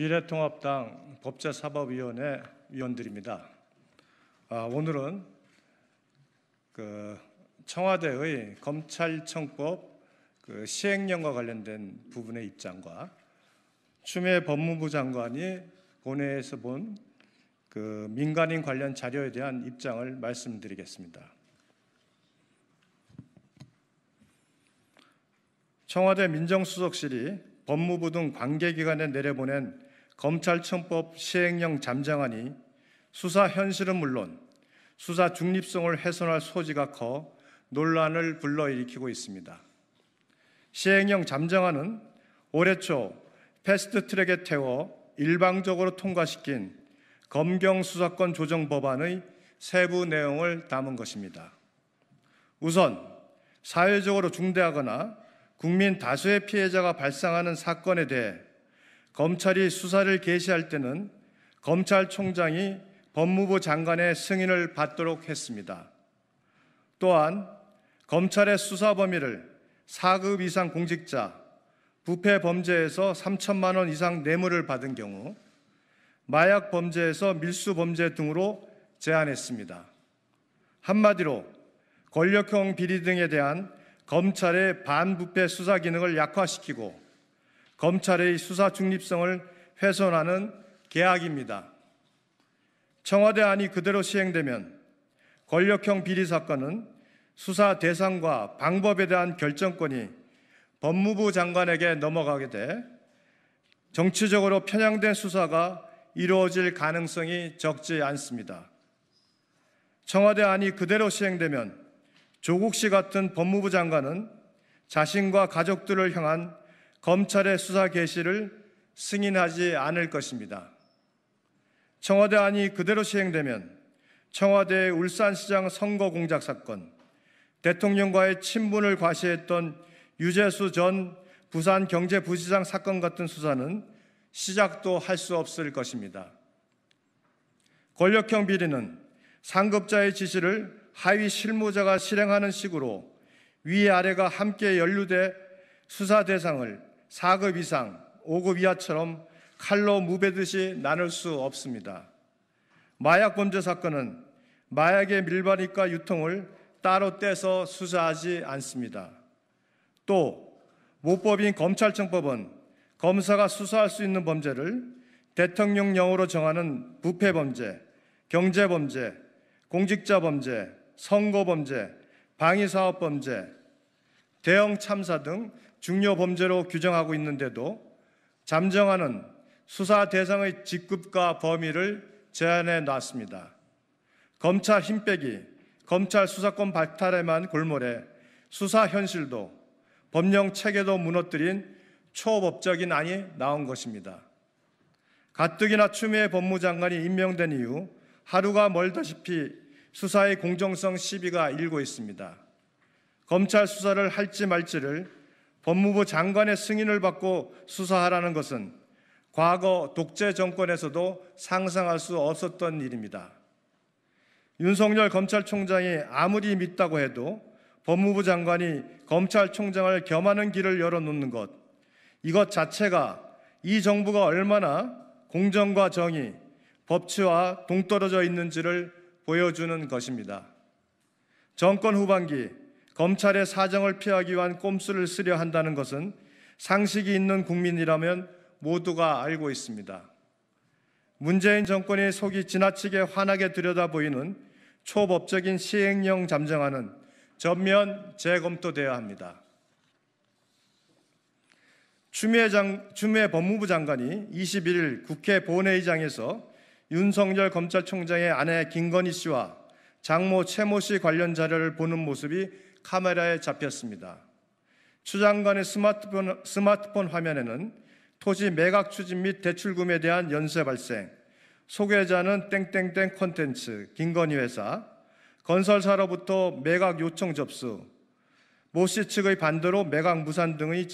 미래통합당 법제사법위원회 위원들입니다. 아, 오늘은 그 청와대의 검찰청법 그 시행령과 관련된 부분의 입장과 추미애 법무부 장관이 본회에서 본그 민간인 관련 자료에 대한 입장을 말씀드리겠습니다. 청와대 민정수석실이 법무부 등 관계기관에 내려보낸 검찰청법 시행령 잠정안이 수사 현실은 물론 수사 중립성을 훼손할 소지가 커 논란을 불러일으키고 있습니다. 시행령 잠정안은 올해 초 패스트 트랙에 태워 일방적으로 통과시킨 검경 수사권 조정 법안의 세부 내용을 담은 것입니다. 우선 사회적으로 중대하거나 국민 다수의 피해자가 발생하는 사건에 대해 검찰이 수사를 개시할 때는 검찰총장이 법무부 장관의 승인을 받도록 했습니다. 또한 검찰의 수사 범위를 4급 이상 공직자, 부패 범죄에서 3천만 원 이상 뇌물을 받은 경우, 마약 범죄에서 밀수 범죄 등으로 제한했습니다. 한마디로 권력형 비리 등에 대한 검찰의 반부패 수사 기능을 약화시키고 검찰의 수사 중립성을 훼손하는 계약입니다. 청와대 안이 그대로 시행되면 권력형 비리 사건은 수사 대상과 방법에 대한 결정권이 법무부 장관에게 넘어가게 돼 정치적으로 편향된 수사가 이루어질 가능성이 적지 않습니다. 청와대 안이 그대로 시행되면 조국 씨 같은 법무부 장관은 자신과 가족들을 향한 검찰의 수사 개시를 승인하지 않을 것입니다. 청와대 안이 그대로 시행되면 청와대 울산시장 선거 공작 사건, 대통령과의 친분을 과시했던 유재수 전 부산 경제부시장 사건 같은 수사는 시작도 할 수 없을 것입니다. 권력형 비리는 상급자의 지시를 하위 실무자가 실행하는 식으로 위아래가 함께 연루돼 수사 대상을 4급 이상, 5급 이하처럼 칼로 무배듯이 나눌 수 없습니다. 마약 범죄 사건은 마약의 밀반입과 유통을 따로 떼서 수사하지 않습니다. 또 모법인 검찰청법은 검사가 수사할 수 있는 범죄를 대통령령으로 정하는 부패 범죄, 경제 범죄, 공직자 범죄, 선거 범죄, 방위사업 범죄, 대형 참사 등 중요 범죄로 규정하고 있는데도 잠정하는 수사 대상의 직급과 범위를 제한해 놨습니다. 검찰 힘빼기, 검찰 수사권 발탈에만 골몰해 수사 현실도 법령 체계도 무너뜨린 초법적인 안이 나온 것입니다. 가뜩이나 추미애 법무장관이 임명된 이후 하루가 멀다시피 수사의 공정성 시비가 일고 있습니다. 검찰 수사를 할지 말지를 법무부 장관의 승인을 받고 수사하라는 것은 과거 독재 정권에서도 상상할 수 없었던 일입니다. 윤석열 검찰총장이 아무리 믿다고 해도 법무부 장관이 검찰총장을 겸하는 길을 열어놓는 것, 이것 자체가 이 정부가 얼마나 공정과 정의, 법치와 동떨어져 있는지를 보여주는 것입니다. 정권 후반기 검찰의 사정을 피하기 위한 꼼수를 쓰려 한다는 것은 상식이 있는 국민이라면 모두가 알고 있습니다. 문재인 정권의 속이 지나치게 환하게 들여다 보이는 초법적인 시행령 잠정안은 전면 재검토돼야 합니다. 추미애, 장, 추미애 법무부 장관이 21일 국회 본회의장에서 윤석열 검찰총장의 아내 김건희 씨와 장모 최모 씨 관련 자료를 보는 모습이 카메라에 잡혔습니다. 추 장관의 스마트폰, 스마트폰 화면에는 토지 매각 추진 및 대출금에 대한 연쇄 발생, 소개자는 땡땡땡 콘텐츠, 김건희 회사, 건설사로부터 매각 요청 접수, 모씨 측의 반대로 매각 무산 등의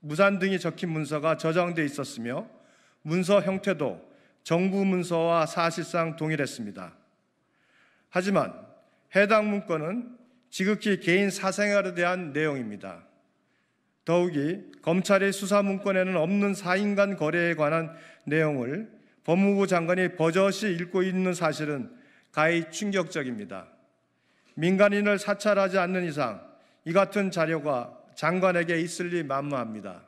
무산 등이 적힌 문서가 저장돼 있었으며 문서 형태도 정부 문서와 사실상 동일했습니다. 하지만 해당 문건은 지극히 개인 사생활에 대한 내용입니다. 더욱이 검찰의 수사 문건에는 없는 사인간 거래에 관한 내용을 법무부 장관이 버젓이 읽고 있는 사실은 가히 충격적입니다. 민간인을 사찰하지 않는 이상 이 같은 자료가 장관에게 있을 리 만무합니다.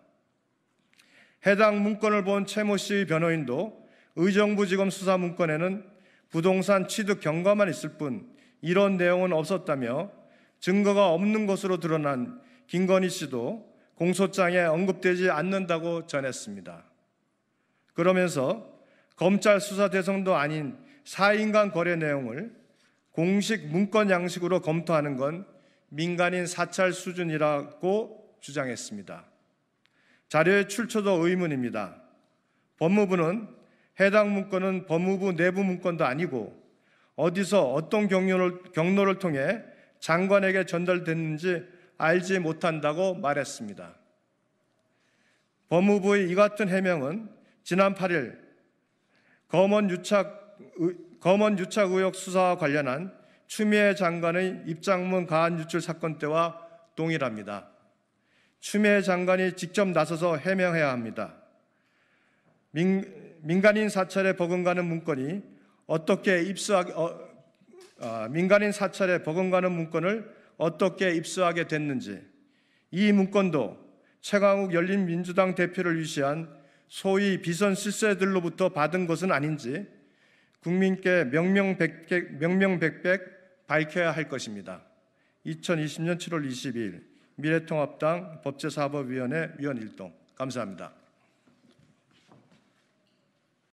해당 문건을 본 최 모 씨의 변호인도 의정부지검 수사 문건에는 부동산 취득 경과만 있을 뿐 이런 내용은 없었다며 증거가 없는 것으로 드러난 김건희 씨도 공소장에 언급되지 않는다고 전했습니다. 그러면서 검찰 수사 대상도 아닌 사인간 거래 내용을 공식 문건 양식으로 검토하는 건 민간인 사찰 수준이라고 주장했습니다. 자료의 출처도 의문입니다. 법무부는 해당 문건은 법무부 내부 문건도 아니고 어디서 어떤 경로를, 경로를 통해 장관에게 전달됐는지 알지 못한다고 말했습니다. 법무부의 이 같은 해명은 지난 8일 검언 유착, 검언 유착 의혹 수사와 관련한 추미애 장관의 입장문 가한 유출 사건 때와 동일합니다. 추미애 장관이 직접 나서서 해명해야 합니다. 민, 간인 사찰에 버금가는 문건이 어떻게 입수하기, 어, 어, 민간인 사찰에 버금가는 문건을 어떻게 입수하게 됐는지 이 문건도 최강욱 열린민주당 대표를 위시한 소위 비선 실세들로부터 받은 것은 아닌지 국민께 명명백백, 명명백백 밝혀야 할 것입니다. 2020년 7월 22일 미래통합당 법제사법위원회 위원 일동 감사합니다.